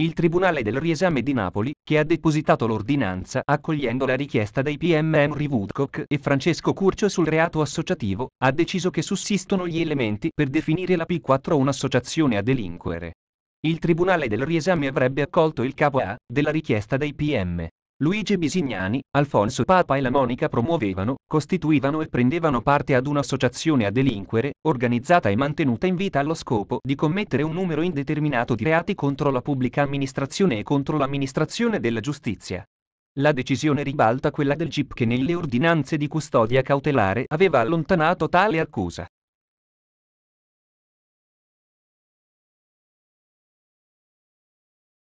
Il Tribunale del Riesame di Napoli, che ha depositato l'ordinanza accogliendo la richiesta dei PM Henry Woodcock e Francesco Curcio sul reato associativo, ha deciso che sussistono gli elementi per definire la P4 un'associazione a delinquere. Il Tribunale del Riesame avrebbe accolto il capo A della richiesta dei PM Luigi Bisignani, Alfonso Papa e la Monica promuovevano, costituivano e prendevano parte ad un'associazione a delinquere, organizzata e mantenuta in vita allo scopo di commettere un numero indeterminato di reati contro la pubblica amministrazione e contro l'amministrazione della giustizia. La decisione ribalta quella del GIP che nelle ordinanze di custodia cautelare aveva allontanato tale accusa.